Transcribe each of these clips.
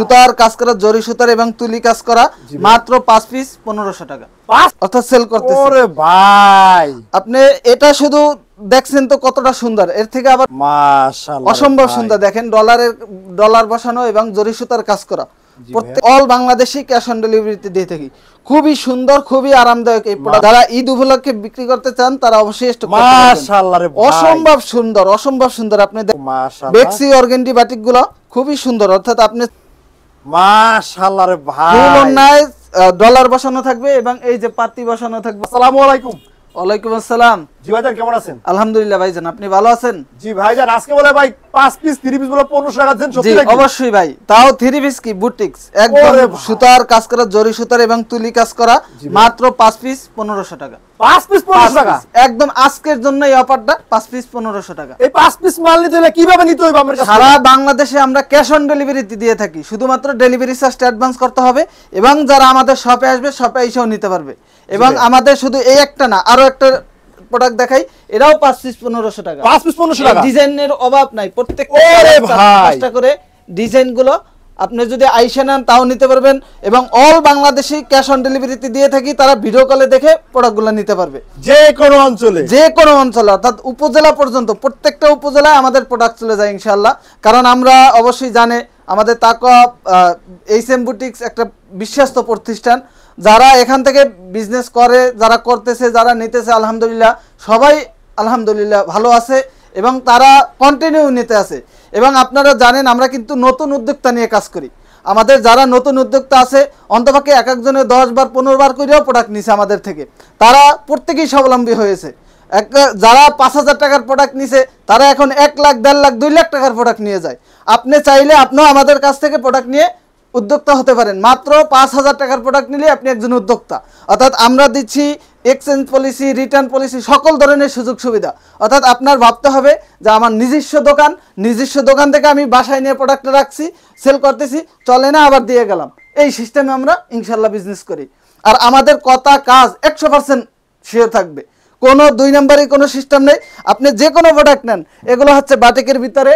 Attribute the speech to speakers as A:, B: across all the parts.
A: সুতার কাজ করা জরি সুতার এবং তুলি কাজ করা মাত্র পাঁচ পিস পনেরোশো টাকা অর্থাৎ সেল করতে ভাই আপনি এটা শুধু দেখছেন তো কতটা সুন্দর এর থেকে আবার অসম্ভব সুন্দর দেখেন ডলারের ডলার বসানো এবং জরি সুতার কাজ করা অল বাংলাদেশি ক্যাশ অন ডেলিভারিতে দিয়ে থাকি খুবই সুন্দর খুবই আরামদায়ক এই প্রোডাক্ট যারা ঈদ উপলক্ষে বিক্রি করতে চান তারা অবশ্যই অসম্ভব সুন্দর অসম্ভব সুন্দর আপনি বেক্সি অর্গেন্ডি বাটিক গুলো খুবই সুন্দর অর্থাৎ আপনি মাশাআল্লাহ রে ভাই ডলার বসানো থাকবে এবং এই যে পাতি বসানো থাকবে আসসালামু আলাইকুম ওয়ালাইকুম আসসালাম জি ভাইজান কেমন আছেন আলহামদুলিল্লাহ ভাইজান আপনি ভালো আছেন জি ভাইজান আজকে বলে ভাই 5 পিস পিস বলে টাকা দেন সত্যি নাকি অবশ্যই ভাই তাও পিস কি একদম সুতার কাজ করা জরি সুতার এবং তুলি কাজ করা মাত্র 5 পিস 1500 টাকা 5 পিস 1500 টাকা একদম আজকের জন্য এই অফারটা 5 পিস 1500 টাকা এই 5 পিস মাল নিতে হলে কিভাবে নিতে হবে সারা বাংলাদেশে আমরা ক্যাশ অন ডেলিভারি দিয়ে থাকি শুধুমাত্র ডেলিভারি অ্যাডভান্স করতে হবে এবং যারা আমাদের শপে আসবে শপে এসেও নিতে পারবে এবং আমাদের শুধু এই একটা না আরো একটা প্রোডাক্ট দেখাই এরাও পাঁচ পিস পনেরোশো টাকা পাঁচ পিস পনেরোশো টাকা ডিজাইনের অভাব নাই প্রত্যেক করে ডিজাইন গুলো আপনি যদি আইসে নেন তাও নিতে পারবেন এবং অল বাংলাদেশি ক্যাশ অন ডেলিভারিতে দিয়ে থাকি তারা ভিডিও কলে দেখে প্রোডাক্টগুলো নিতে পারবে যে কোনো অঞ্চলে যে কোনো অঞ্চলে অর্থাৎ উপজেলা পর্যন্ত প্রত্যেকটা উপজেলায় আমাদের প্রোডাক্ট চলে যায় ইনশাল্লাহ কারণ আমরা অবশ্যই জানে আমাদের তাকওয়া এইচ এম বুটিক্স একটা বিশ্বস্ত প্রতিষ্ঠান যারা এখান থেকে বিজনেস করে যারা করতেছে যারা নিতেছে আলহামদুলিল্লাহ সবাই আলহামদুলিল্লাহ ভালো আছে এবং তারা কন্টিনিউ নিতে আছে এবং আপনারা জানেন আমরা কিন্তু নতুন উদ্যোক্তা নিয়ে কাজ করি আমাদের যারা নতুন উদ্যোক্তা আছে অন্তপাকে এক একজনে দশ বার পনেরো বার করেও প্রোডাক্ট নিছে আমাদের থেকে তারা প্রত্যেকেই স্বাবলম্বী হয়েছে এক যারা পাঁচ হাজার টাকার প্রোডাক্ট নিছে তারা এখন এক লাখ দেড় লাখ দুই লাখ টাকার প্রোডাক্ট নিয়ে যায় আপনি চাইলে আপনিও আমাদের কাছ থেকে প্রোডাক্ট নিয়ে উদ্যোক্তা হতে পারেন মাত্র পাঁচ হাজার টাকার প্রোডাক্ট নিলে আপনি একজন উদ্যোক্তা অর্থাৎ আমরা দিচ্ছি এক্সচেঞ্জ পলিসি রিটার্ন পলিসি সকল ধরনের সুযোগ সুবিধা অর্থাৎ আপনার ভাবতে হবে যে আমার নিজস্ব দোকান নিজস্ব দোকান থেকে আমি বাসায় নিয়ে প্রোডাক্টটা রাখছি সেল করতেছি চলে না আবার দিয়ে গেলাম এই সিস্টেমে আমরা ইনশাল্লাহ বিজনেস করি আর আমাদের কথা কাজ একশো পার্সেন্ট শেয়ার থাকবে কোনো দুই নম্বরই কোনো সিস্টেম নেই আপনি যে কোনো প্রোডাক্ট নেন এগুলো হচ্ছে বাটিকের ভিতরে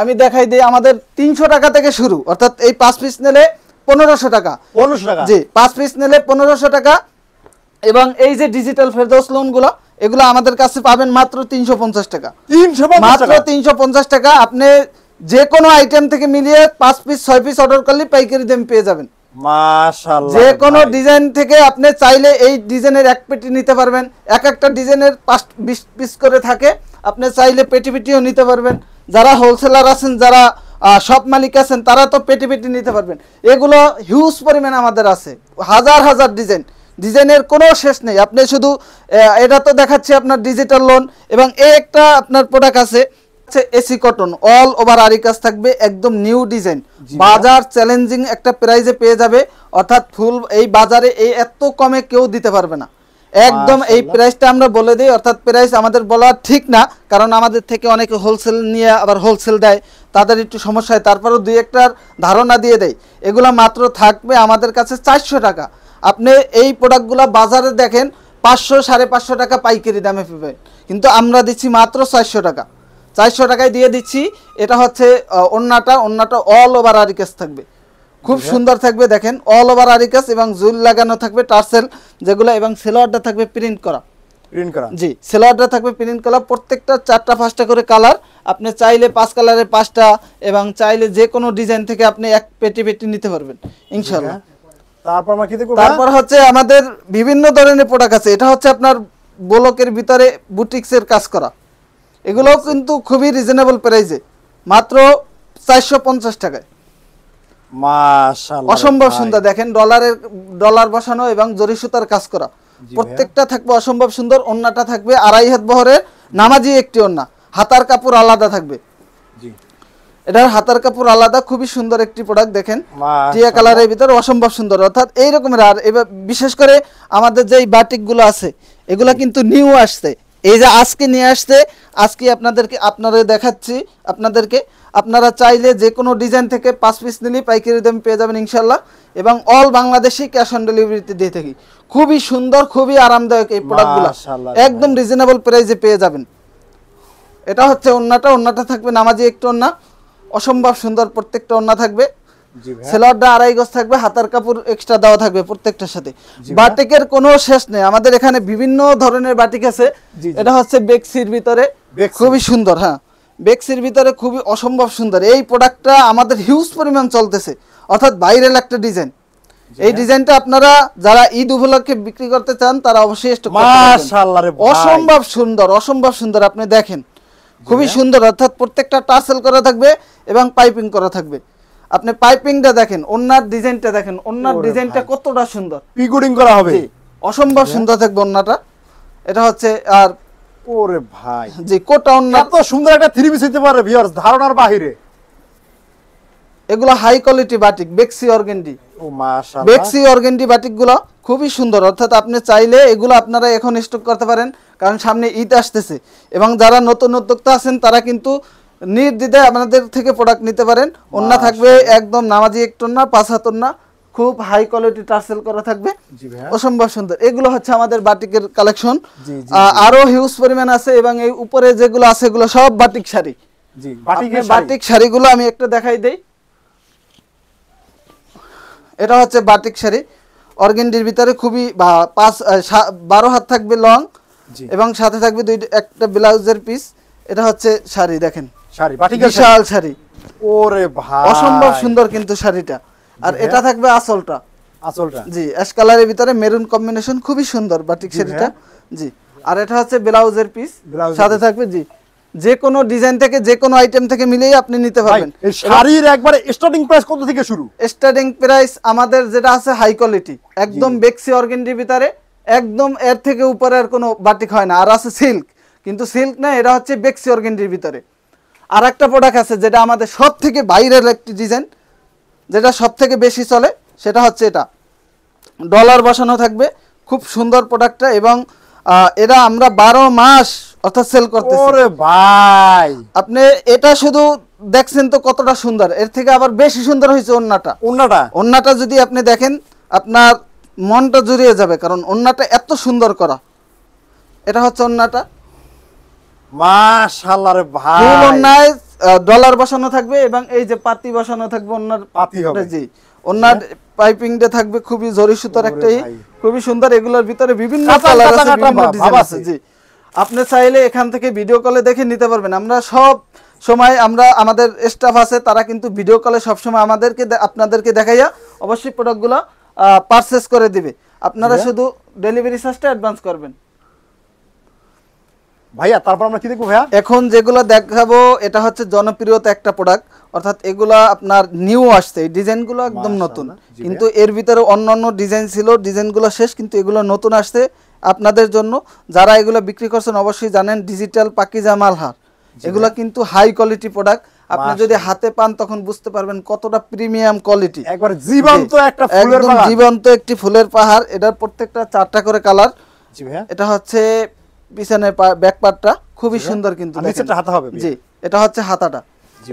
A: আমি দেখাই দিই আমাদের তিনশো টাকা থেকে শুরু অর্থাৎ এই পাঁচ পিস নিলে পনেরোশো টাকা পনেরোশো টাকা জি পাঁচ পিস নিলে পনেরোশো টাকা এবং এই যে ডিজিটাল ফেরদৌস লোনগুলো এগুলো আমাদের কাছে পাবেন মাত্র তিনশো পঞ্চাশ টাকা মাত্র তিনশো পঞ্চাশ টাকা আপনি যে কোনো আইটেম থেকে মিলিয়ে পাঁচ পিস ছয় পিস অর্ডার করলে পাইকারি দাম পেয়ে যাবেন যে কোনো ডিজাইন থেকে আপনি চাইলে এই ডিজাইনের এক পেটি নিতে পারবেন এক একটা ডিজাইনের পাঁচ বিশ পিস করে থাকে আপনি চাইলে পেটি নিতে পারবেন যারা হোলসেলার আছেন যারা সব মালিক আছেন তারা তো পেটি নিতে পারবেন এগুলো হিউজ পরিমাণ আমাদের আছে হাজার হাজার ডিজাইন ডিজাইনের কোনো শেষ নেই আপনি শুধু এটা তো দেখাচ্ছে আপনার ডিজিটাল লোন এবং এই একটা আপনার প্রোডাক্ট আছে এসি কটন অল ওভার আরি কাজ থাকবে একদম নিউ ডিজাইন বাজার চ্যালেঞ্জিং একটা প্রাইজে পেয়ে যাবে অর্থাৎ ফুল এই বাজারে এই এত কমে কেউ দিতে পারবে না একদম এই প্রাইসটা আমরা বলে দিই অর্থাৎ প্রাইস আমাদের বলা ঠিক না কারণ আমাদের থেকে অনেকে হোলসেল নিয়ে আবার হোলসেল দেয় তাদের একটু সমস্যা হয় তারপরেও দুই একটার ধারণা দিয়ে দেয় এগুলো মাত্র থাকবে আমাদের কাছে চারশো টাকা আপনি এই প্রোডাক্টগুলো বাজারে দেখেন পাঁচশো সাড়ে পাঁচশো টাকা পাইকারি দামে পাবেন কিন্তু আমরা দিচ্ছি মাত্র চারশো টাকা চারশো টাকায় দিয়ে দিচ্ছি এটা হচ্ছে অন্যটা অন্যটা অল ওভার আরিকেস থাকবে খুব আচ্ছা। সুন্দর থাকবে দেখেন অল ওভার আরিকাস এবং জুল লাগানো থাকবে টার্সেল যেগুলো এবং সেলোয়ারটা থাকবে প্রিন্ট করা প্রিন্ট করা জি সেলোয়ারটা থাকবে প্রিন্ট করা প্রত্যেকটা চারটা পাঁচটা করে কালার আপনি চাইলে পাঁচ কালারের পাঁচটা এবং চাইলে যে কোনো ডিজাইন থেকে আপনি এক পেটি পেটি নিতে পারবেন ইনশাল্লাহ আচ্ছা। তারপর আমরা কি দেখব তারপর হচ্ছে আমাদের বিভিন্ন ধরনের প্রোডাক্ট আছে এটা হচ্ছে আপনার ব্লকের ভিতরে বুটিক্সের কাজ করা এগুলোও আচ্ছা। কিন্তু খুবই রিজনেবল প্রাইসে মাত্র চারশো পঞ্চাশ টাকায় অসম্ভব সুন্দর দেখেন ডলারের ডলার বসানো এবং জরি সুতার কাজ করা প্রত্যেকটা থাকবে অসম্ভব সুন্দর অন্যটা থাকবে আড়াই হাত বহরের নামাজি একটি অন্যা হাতার কাপড় আলাদা থাকবে এটার হাতার কাপড় আলাদা খুবই সুন্দর একটি প্রোডাক্ট দেখেন টিয়া কালারের ভিতরে অসম্ভব সুন্দর অর্থাৎ এইরকমের আর এবার বিশেষ করে আমাদের যে বাটিকগুলো আছে এগুলো কিন্তু নিউ আসছে এই যে আজকে নিয়ে আসছে আজকে আপনাদেরকে আপনারা দেখাচ্ছি আপনাদেরকে আপনারা চাইলে যে কোনো ডিজাইন থেকে পাঁচ পিস নিলেই পাইকারি দামে পেয়ে যাবেন ইনশাল্লাহ এবং অল বাংলাদেশি ক্যাশ অন ডেলিভারিতে দিয়ে থাকি খুবই সুন্দর খুবই আরামদায়ক এই প্রোডাক্টগুলো একদম রিজনেবল প্রাইসে পেয়ে যাবেন এটা হচ্ছে অন্যটা অন্যটা থাকবে নামাজি একটু অন্যা অসম্ভব সুন্দর প্রত্যেকটা অন্যা থাকবে সেলোয়ারটা আড়াই গজ থাকবে হাতার কাপড় এক্সট্রা দেওয়া থাকবে প্রত্যেকটার সাথে বাটিকের কোনো শেষ নেই আমাদের এখানে বিভিন্ন ধরনের বাটিক আছে এটা হচ্ছে বেক্সির ভিতরে খুবই সুন্দর হ্যাঁ বেক্সির ভিতরে খুবই অসম্ভব সুন্দর এই প্রোডাক্টটা আমাদের হিউজ পরিমাণ চলতেছে অর্থাৎ ভাইরাল একটা ডিজাইন এই ডিজাইনটা হ্যাঁ। আপনারা যারা ঈদ উপলক্ষে বিক্রি করতে চান তারা অবশ্যই অসম্ভব সুন্দর অসম্ভব সুন্দর আপনি দেখেন খুবই সুন্দর অর্থাৎ প্রত্যেকটা টার্সেল করা থাকবে এবং পাইপিং করা থাকবে আপনি পাইপিংটা দেখেন অন্যার ডিজাইনটা দেখেন অন্যার ডিজাইনটা কতটা সুন্দর পিগুডিং করা হবে অসম্ভব সুন্দর থাকবে অন্যটা এটা হচ্ছে আর ওরে ভাই জি সুন্দর একটা থ্রি পিস পারে ভিউয়ার্স ধারণার বাহিরে এগুলো হাই কোয়ালিটি বাটিক বেক্সি অর্গেন্ডি ও মাশাআল্লাহ বেক্সি অর্গেন্ডি বাটিকগুলো খুবই সুন্দর অর্থাৎ আপনি চাইলে এগুলো আপনারা এখন স্টক করতে পারেন কারণ সামনে ঈদ আসতেছে এবং যারা নতুন উদ্যোক্তা আছেন তারা কিন্তু নির্দ্বিধায় আপনাদের থেকে প্রোডাক্ট নিতে পারেন অন্য থাকবে একদম নামাজি একটন না পাঁচ হাতন না খুব হাই কোয়ালিটি টার্সেল করা থাকবে অসম্ভব সুন্দর এগুলো হচ্ছে আমাদের বাটিকের কালেকশন আরো হিউজ পরিমাণ আছে এবং এই উপরে যেগুলো আছে এগুলো সব বাটিক শাড়ি বাটিক শাড়িগুলো আমি একটা দেখাই দেই এটা হচ্ছে বাটিক শাড়ি অর্গেন্ডির ভিতরে খুবই পাঁচ বারো হাত থাকবে লং এবং সাথে থাকবে দুই একটা ব্লাউজের পিস এটা হচ্ছে শাড়ি দেখেন শাড়ি বিশাল শাড়ি ওরে ভাই অসম্ভব সুন্দর কিন্তু শাড়িটা আর এটা থাকবে আসলটা আসলটা জি অ্যাশ কালারের ভিতরে মেরুন কম্বিনেশন খুবই সুন্দর বাটিক শাড়িটা জি আর এটা হচ্ছে ব্লাউজের পিস সাথে থাকবে জি যে কোনো ডিজাইন থেকে যে কোনো আইটেম থেকে মিলেই আপনি নিতে পারবেন শাড়ির একবারে স্টার্টিং প্রাইস কত থেকে শুরু স্টার্টিং প্রাইস আমাদের যেটা আছে হাই কোয়ালিটি একদম বেক্সি অর্গেন্ডির ভিতরে একদম এর থেকে উপরে আর কোনো বাটিক হয় না আর আছে সিল্ক কিন্তু সিল্ক না এটা হচ্ছে বেক্সি অর্গেন্ডির ভিতরে আর একটা প্রোডাক্ট আছে যেটা আমাদের সব থেকে বাইরের একটি ডিজাইন যেটা সব থেকে বেশি চলে সেটা হচ্ছে এটা ডলার বসানো থাকবে খুব সুন্দর প্রোডাক্টটা এবং এটা আমরা বারো মাস অর্থাৎ সেল করতে ভাই আপনি এটা শুধু দেখছেন তো কতটা সুন্দর এর থেকে আবার বেশি সুন্দর হয়েছে অন্যটা অন্যটা অন্যটা যদি আপনি দেখেন আপনার মনটা জুড়িয়ে যাবে কারণ অন্যটা এত সুন্দর করা এটা হচ্ছে অন্যটা মাশাআল্লাহ রে ভাই অন্যায় ডলার বসানো থাকবে এবং এই যে পাতি বসানো থাকবে ওনার পাতি হবে জি ওনার পাইপিংটা হ্যাঁ। থাকবে খুবই জরি সুতার একটাই খুবই সুন্দর এগুলোর ভিতরে বিভিন্ন কালার আছে বিভিন্ন ডিজাইন আছে জি আপনি চাইলে এখান থেকে ভিডিও কলে দেখে নিতে পারবেন আমরা সব সময় আমরা আমাদের স্টাফ আছে তারা কিন্তু ভিডিও কলে সবসময় আমাদেরকে আপনাদেরকে দেখাইয়া অবশ্যই প্রোডাক্টগুলো পারচেস করে দিবে আপনারা আচ্ছা। শুধু ডেলিভারি চার্জটা অ্যাডভান্স করবেন ভাইয়া তারপর আমরা কি দেখবো ভাইয়া এখন যেগুলো দেখাবো এটা হচ্ছে জনপ্রিয়তা একটা প্রোডাক্ট অর্থাৎ এগুলা আপনার নিউ আসছে এই ডিজাইনগুলো একদম নতুন কিন্তু এর ভিতরে অন্যান্য ডিজাইন ছিল ডিজাইনগুলো শেষ কিন্তু এগুলো নতুন আসছে আপনাদের জন্য যারা এগুলো বিক্রি করছেন অবশ্যই জানেন ডিজিটাল পাকিজা মালহার এগুলো কিন্তু হাই কোয়ালিটি প্রোডাক্ট আপনি যদি হাতে পান তখন বুঝতে পারবেন কতটা প্রিমিয়াম কোয়ালিটি একবার জীবন্ত একটা ফুলের জীবন্ত একটি ফুলের পাহাড় এটার প্রত্যেকটা চারটা করে কালার এটা হচ্ছে পিছনে ব্যাক খুবই আচ্ছা। সুন্দর কিন্তু হাতা হবে জি এটা হচ্ছে হাতাটা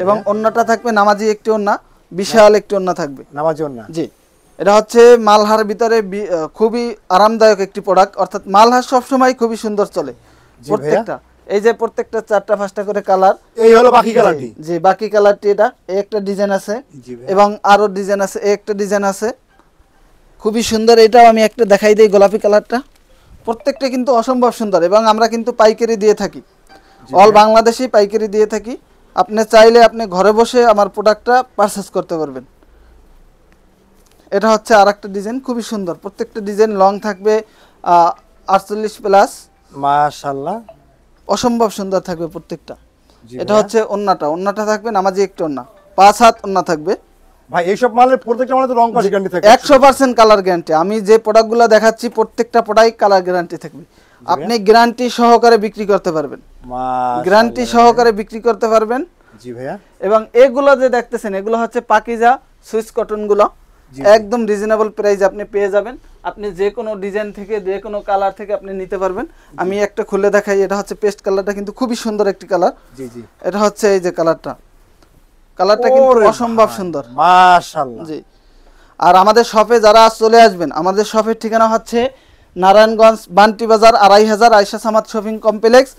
A: এবং অন্যটা থাকবে নামাজি একটি অন্যা বিশাল একটি অন্যা থাকবে নামাজি অন্যা জি এটা হচ্ছে মালহার ভিতরে খুবই আরামদায়ক একটি প্রোডাক্ট অর্থাৎ মালহার সবসময় খুবই সুন্দর চলে প্রত্যেকটা এই যে প্রত্যেকটা চারটা পাঁচটা করে কালার এই হলো বাকি কালারটি জি বাকি কালারটি এটা এই একটা ডিজাইন আছে এবং আরো ডিজাইন আছে একটা ডিজাইন আছে খুবই সুন্দর এটাও আমি একটা দেখাই দিই গোলাপি কালারটা প্রত্যেকটা কিন্তু অসম্ভব সুন্দর এবং আমরা কিন্তু পাইকারি দিয়ে থাকি অল বাংলাদেশেই পাইকারি দিয়ে থাকি আপনি চাইলে আপনি ঘরে বসে আমার প্রোডাক্টটা পারচেস করতে পারবেন এটা হচ্ছে আর একটা ডিজাইন খুবই সুন্দর প্রত্যেকটা ডিজাইন লং থাকবে আটচল্লিশ প্লাস মাশাল্লাহ অসম্ভব সুন্দর থাকবে প্রত্যেকটা এটা হচ্ছে অন্যটা অন্যটা থাকবে নামাজি একটা অন্য পাঁচ হাত অন্য থাকবে ভাই এইসব মালের প্রত্যেকটা মালে তো রং কালার গ্যারান্টি কালার গ্যারান্টি আমি যে প্রোডাক্টগুলো দেখাচ্ছি প্রত্যেকটা প্রোডাক্ট কালার গ্যারান্টি থাকবে আপনি গ্যারান্টি সহকারে বিক্রি করতে পারবেন গ্যারান্টি সহকারে বিক্রি করতে পারবেন ভাইয়া এবং এগুলো যে দেখতেছেন এগুলো হচ্ছে পাকিজা সুইচ কটন গুলো একদম রিজনেবল প্রাইস আপনি পেয়ে যাবেন আপনি যে কোনো ডিজাইন থেকে যে কোনো কালার থেকে আপনি নিতে পারবেন আমি একটা খুলে দেখাই এটা হচ্ছে পেস্ট কালারটা কিন্তু খুবই সুন্দর একটি কালার এটা হচ্ছে এই যে কালারটা কালারটা কিন্তু অসম্ভব সুন্দর মাশাআল্লাহ জি আর আমাদের শপে যারা চলে আসবেন আমাদের শপের ঠিকানা হচ্ছে নারায়ণগঞ্জ বান্টি বাজার আড়াই হাজার Ayesha Samad shopping complex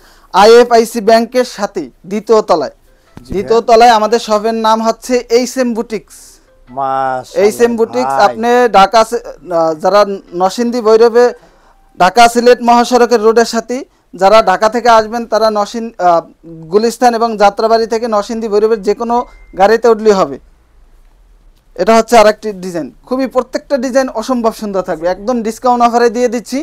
A: IFIC ব্যাংকের সাথে দ্বিতীয় তলায় দ্বিতীয় তলায় আমাদের শপের নাম হচ্ছে H M boutiques H M boutiques আপনি ঢাকা যারা নসিন্দি বৈরবে ঢাকা সিলেট মহাসড়কের রোডের সাথে যারা ঢাকা থেকে আসবেন তারা নসিন গুলিস্তান এবং যাত্রাবাড়ি থেকে নসিন্দি ভৈরবের যে কোনো গাড়িতে উঠলে হবে এটা হচ্ছে একটি ডিজাইন খুবই প্রত্যেকটা ডিজাইন অসম্ভব সুন্দর থাকবে একদম ডিসকাউন্ট অফারে দিয়ে দিচ্ছি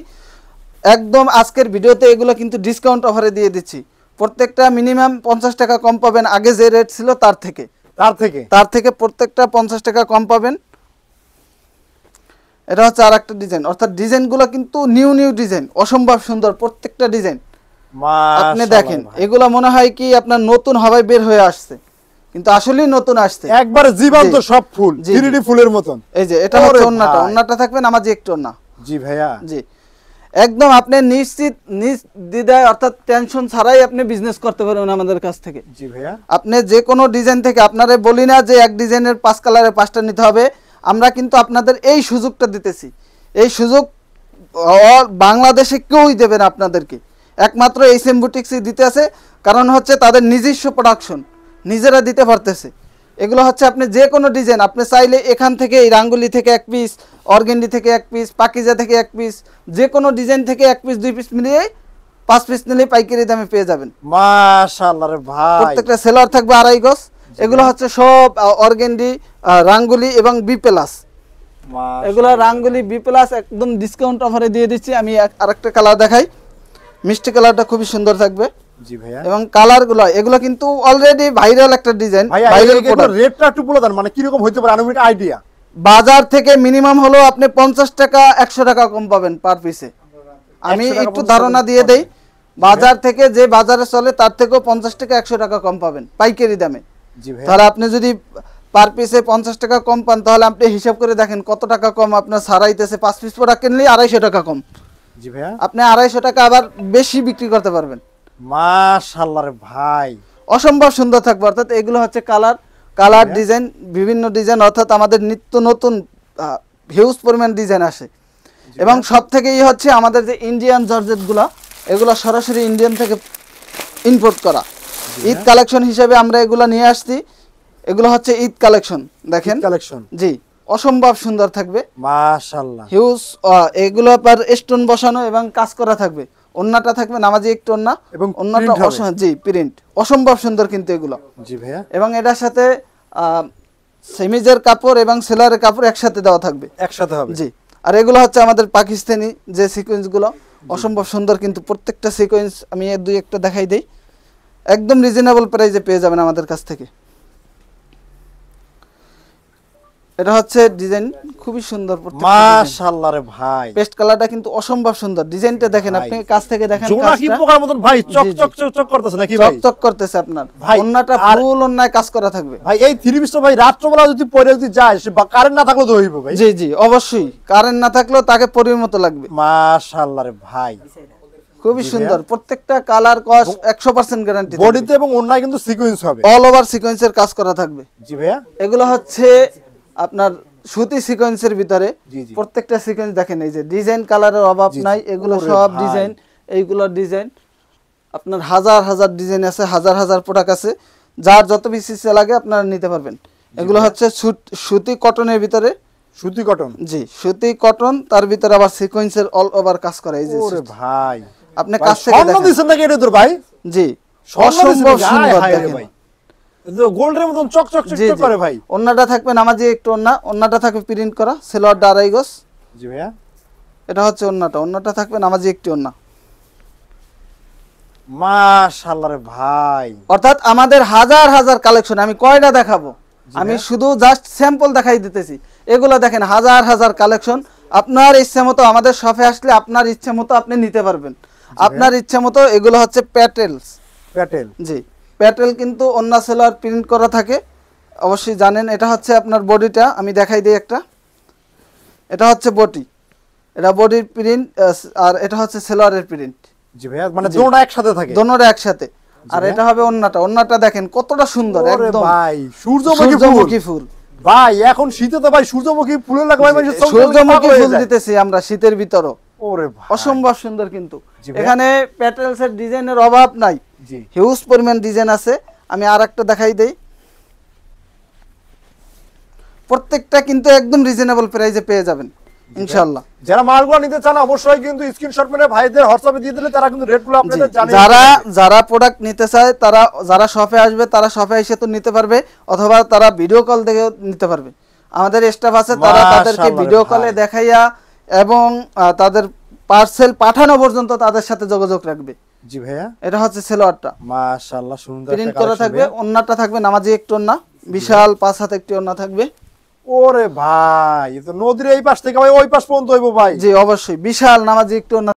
A: একদম আজকের ভিডিওতে এগুলো কিন্তু ডিসকাউন্ট অফারে দিয়ে দিচ্ছি প্রত্যেকটা মিনিমাম পঞ্চাশ টাকা কম পাবেন আগে যে রেট ছিল তার থেকে তার থেকে তার থেকে প্রত্যেকটা পঞ্চাশ টাকা কম পাবেন এটা হচ্ছে আর একটা ডিজাইন অর্থাৎ ডিজাইনগুলো কিন্তু নিউ নিউ ডিজাইন অসম্ভব সুন্দর প্রত্যেকটা ডিজাইন আপনি দেখেন এগুলো মনে হয় কি আপনার নতুন হাওয়ায় বের হয়ে আসছে কিন্তু আসলেই নতুন আসছে একবার জীবন্ত সব ফুল জিরিডি ফুলের মতন এই যে এটা হচ্ছে ওন্নাটা ওন্নাটা থাকবে আমার যে একটু ওন্না জি ভাইয়া জি একদম আপনি নিশ্চিত নিজ নির্দ্বিধায় অর্থাৎ টেনশন ছাড়াই আপনি বিজনেস করতে পারবেন আমাদের কাছ থেকে জি ভাইয়া আপনি যে কোনো ডিজাইন থেকে আপনারে বলি না যে এক ডিজাইনের পাঁচ কালারে পাঁচটা নিতে হবে আমরা কিন্তু আপনাদের এই সুযোগটা দিতেছি এই সুযোগ বাংলাদেশে কেউই দেবে না আপনাদেরকে একমাত্র এইচ এম বুটিক্সই দিতে আছে কারণ হচ্ছে তাদের নিজস্ব প্রোডাকশন নিজেরা দিতে পারতেছে এগুলো হচ্ছে আপনি যে কোনো ডিজাইন আপনি চাইলে এখান থেকে এই রাঙ্গুলি থেকে এক পিস অর্গেন্ডি থেকে এক পিস পাকিজা থেকে এক পিস যে কোনো ডিজাইন থেকে এক পিস দুই পিস মিলিয়ে পাঁচ পিস নিলে পাইকারি দামে পেয়ে যাবেন মাশাআল্লাহ রে ভাই প্রত্যেকটা সেলার থাকবে আড়াই গজ এগুলো হচ্ছে সব অর্গেন্ডি রাঙ্গুলি এবং বি প্লাস এগুলো রাঙ্গুলি বি প্লাস একদম ডিসকাউন্ট অফারে দিয়ে দিচ্ছি আমি আরেকটা কালার দেখাই মিষ্টি কালারটা খুবই সুন্দর থাকবে জি এবং কালার গুলো এগুলো কিন্তু অলরেডি ভাইরাল একটা ডিজাইন রেটটা একটু বলে মানে কিরকম হইতে পারে আনুমানিক আইডিয়া বাজার থেকে মিনিমাম হলো আপনি পঞ্চাশ টাকা একশো টাকা কম পাবেন পার পিসে আমি একটু ধারণা দিয়ে দেই বাজার থেকে যে বাজারে চলে তার থেকেও পঞ্চাশ টাকা একশো টাকা কম পাবেন পাইকারি দামে তাহলে আপনি যদি পার পিসে পঞ্চাশ টাকা কম পান তাহলে আপনি হিসাব করে দেখেন কত টাকা কম আপনার সারাইতেছে পাঁচ পিস প্রোডাক্ট কিনলে আড়াইশো টাকা কম জি ভাইয়া আপনি আড়াইশো টাকা আবার বেশি বিক্রি করতে পারবেন মাশাল্লাহ ভাই অসম্ভব সুন্দর থাকবে অর্থাৎ এগুলো হচ্ছে কালার কালার ডিজাইন বিভিন্ন ডিজাইন অর্থাৎ আমাদের নিত্য নতুন হিউজ পরিমাণ ডিজাইন আসে এবং সব থেকে হচ্ছে আমাদের যে ইন্ডিয়ান জর্জেটগুলো এগুলো সরাসরি ইন্ডিয়ান থেকে ইম্পোর্ট করা ঈদ হ্যাঁ। কালেকশন হিসেবে আমরা এগুলো নিয়ে আসছি এগুলো হচ্ছে ঈদ কালেকশন দেখেন কালেকশন জি অসম্ভব সুন্দর থাকবে মাশাআল্লাহ হিউজ এগুলো পর স্টোন বসানো এবং কাজ করা থাকবে অন্যটা থাকবে নামাজি একটু অন্য এবং অসম্ভব জি প্রিন্ট অসম্ভব সুন্দর কিন্তু এগুলো জি ভাইয়া এবং এটার সাথে সেমিজের কাপড় এবং সেলারের কাপড় একসাথে দেওয়া থাকবে একসাথে হবে জি আর এগুলো হচ্ছে আমাদের পাকিস্তানি যে সিকোয়েন্সগুলো অসম্ভব সুন্দর কিন্তু প্রত্যেকটা সিকোয়েন্স আমি দুই একটা দেখাই দিই একদম রিজনেবল প্রাইসে পেয়ে যাবেন আমাদের কাছ থেকে এটা হচ্ছে ডিজাইন খুবই সুন্দর মাশাআল্লাহ রে ভাই পেস্ট কালারটা কিন্তু অসম্ভব সুন্দর ডিজাইনটা দেখেন আপনি কাছ থেকে দেখেন জোড়া কি পোকার মতন ভাই চক চক চক চক করতেছে নাকি ভাই চক চক করতেছে আপনার অন্যটা ফুল অন্যায় কাজ করা থাকবে ভাই এই থ্রি পিস তো ভাই রাত্রবেলা যদি পরে যদি যায় সে কারেন্ট না থাকলে তো হইব ভাই জি জি অবশ্যই কারেন্ট না থাকলেও তাকে পরির মতো লাগবে মাশাআল্লাহ রে ভাই খুবই সুন্দর প্রত্যেকটা কালার কস্ট একশো পার্সেন্ট গ্যারান্টি বডিতে এবং অন্যায় কিন্তু সিকোয়েন্স হবে অল ওভার সিকোয়েন্সের কাজ করা থাকবে জি ভাইয়া এগুলো হচ্ছে আপনার সুতি সিকোয়েন্সের ভিতরে প্রত্যেকটা সিকোয়েন্স দেখেন এই যে ডিজাইন কালারের অভাব নাই এগুলো সব ডিজাইন এইগুলোর ডিজাইন আপনার হাজার হাজার ডিজাইন আছে হাজার হাজার প্রোডাক্ট আছে যার যত বেশি লাগে আপনারা নিতে পারবেন এগুলো হচ্ছে সুতি কটনের ভিতরে সুতি কটন জি সুতি কটন তার ভিতরে আবার সিকোয়েন্সের অল ওভার কাজ করে এই যে ভাই আপনি কাছ থেকে স্বর্ণ দিছেন নাকি এটা তোর ভাই জি অসম্ভব সুন্দর দেখেন গোল্ডের মতন চকচক চকচক করে ভাই ওন্নাটা থাকবে নামাজি একটু ওন্না ওন্নাটা থাকবে প্রিন্ট করা সেলোয়ার আড়াই গজ জি ভাইয়া এটা হচ্ছে অন্যটা অন্যটা থাকবে নামাজি একটি অন্য মাশাআল্লাহ রে ভাই অর্থাৎ আমাদের হাজার হাজার কালেকশন আমি কয়টা দেখাবো আমি শুধু জাস্ট স্যাম্পল দেখাই দিতেছি এগুলো দেখেন হাজার হাজার কালেকশন আপনার ইচ্ছে মতো আমাদের শপে আসলে আপনার ইচ্ছে মতো আপনি নিতে পারবেন আপনার ইচ্ছে মতো এগুলো হচ্ছে প্যাটেলস প্যাটেল জি প্যাটেল কিন্তু অন্য সেলার প্রিন্ট করা থাকে অবশ্যই জানেন এটা হচ্ছে আপনার বডিটা আমি দেখাই দিই একটা এটা হচ্ছে বডি এটা বডির প্রিন্ট আর এটা হচ্ছে সেলারের প্রিন্ট জি ভাইয়া মানে দুটো একসাথে থাকে দুটো একসাথে আর এটা হবে অন্যটা অন্যটা দেখেন কতটা সুন্দর একদম ভাই সূর্যমুখী ফুল ভাই এখন শীতে তো ভাই সূর্যমুখী ফুলের লাগবে সূর্যমুখী ফুল দিতেছি আমরা শীতের ভিতরও অসম্ভব সুন্দর কিন্তু এখানে প্যাটেলস এর অভাব নাই হিউজ পরিমাণ ডিজাইন আছে আমি আর দেখাই প্রত্যেকটা কিন্তু একদম রিজনেবল প্রাইসে পেয়ে যাবেন ভাইদের দিয়ে দিলে তারা কিন্তু যারা প্রোডাক্ট নিতে চায় তারা যারা আসবে তারা এসে তো নিতে পারবে অথবা তারা ভিডিও কল দেখে নিতে পারবে আমাদের স্টাফ আছে তারা তাদেরকে ভিডিও কলে দেখাইয়া এবং তাদের পার্সেল পাঠানো পর্যন্ত তাদের সাথে যোগাযোগ রাখবে জি ভাইয়া এটা হচ্ছে সেলোয়ারটা মাশাআল্লাহ সুন্দর প্রিন্ট করা থাকবে অন্যটা থাকবে নামাজি একটু অন্য বিশাল পাঁচ হাতে একটি অন্য থাকবে ওরে ভাই তো নদীর এই পাশ থেকে ভাই ওই পাশ পর্যন্ত হইবো ভাই জি অবশ্যই বিশাল নামাজি একটু ওন্না